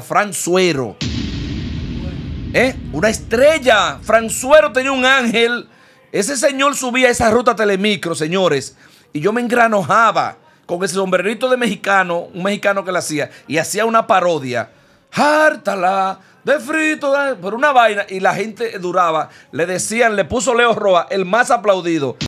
Fran Suero. ¿Eh? Una estrella. Fran Suero tenía un ángel. Ese señor subía esa ruta telemicro, señores. Y yo me engranojaba con ese sombrerito de mexicano, un mexicano que la hacía, y hacía una parodia. Hártala, de frito, por una vaina. Y la gente duraba. Le decían, le puso Leo Roa, el más aplaudido.